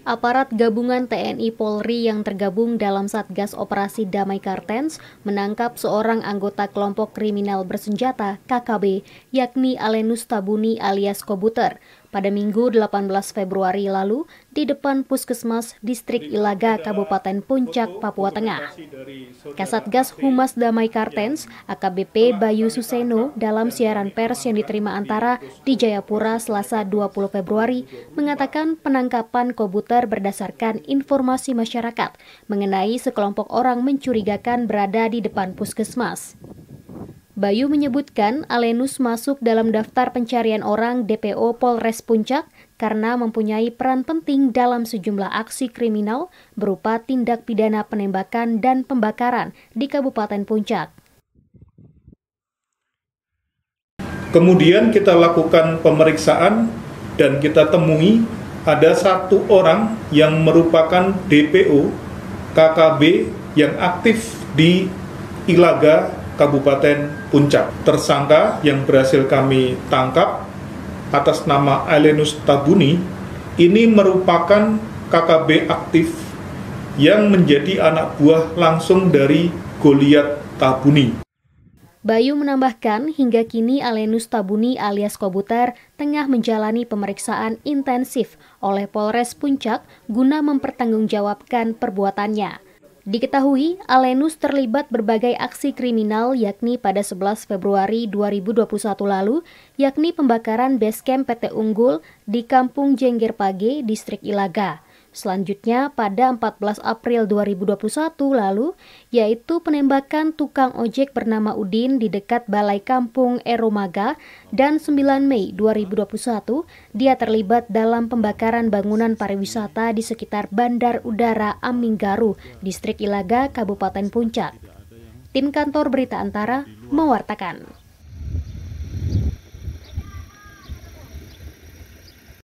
Aparat gabungan TNI Polri yang tergabung dalam Satgas Operasi Damai Kartens menangkap seorang anggota kelompok kriminal bersenjata KKB yakni Alenus Tabuni alias Kobuter pada Minggu 18 Februari lalu di depan Puskesmas Distrik Ilaga, Kabupaten Puncak, Papua Tengah. Kasatgas Humas Damai Kartens, AKBP Bayu Suseno dalam siaran pers yang diterima antara di Jayapura Selasa 20 Februari mengatakan penangkapan kobuter berdasarkan informasi masyarakat mengenai sekelompok orang mencurigakan berada di depan Puskesmas. Bayu menyebutkan Alenus masuk dalam daftar pencarian orang DPO Polres Puncak karena mempunyai peran penting dalam sejumlah aksi kriminal berupa tindak pidana penembakan dan pembakaran di Kabupaten Puncak. Kemudian kita lakukan pemeriksaan dan kita temui ada satu orang yang merupakan DPO KKB yang aktif di Ilaga Kabupaten Puncak. Tersangka yang berhasil kami tangkap atas nama Alenus Tabuni ini merupakan KKB aktif yang menjadi anak buah langsung dari Goliat Tabuni. Bayu menambahkan, hingga kini Alenus Tabuni alias Kobuter tengah menjalani pemeriksaan intensif oleh Polres Puncak guna mempertanggungjawabkan perbuatannya. Diketahui, Alenus terlibat berbagai aksi kriminal yakni pada 11 Februari 2021 lalu, yakni pembakaran base camp PT Unggul di Kampung Jengger Page, Distrik Ilaga. Selanjutnya pada 14 April 2021 lalu, yaitu penembakan tukang ojek bernama Udin di dekat Balai Kampung Eromaga dan 9 Mei 2021, dia terlibat dalam pembakaran bangunan pariwisata di sekitar Bandar Udara Aminggaru, Distrik Ilaga, Kabupaten Puncak. Tim Kantor Berita Antara mewartakan.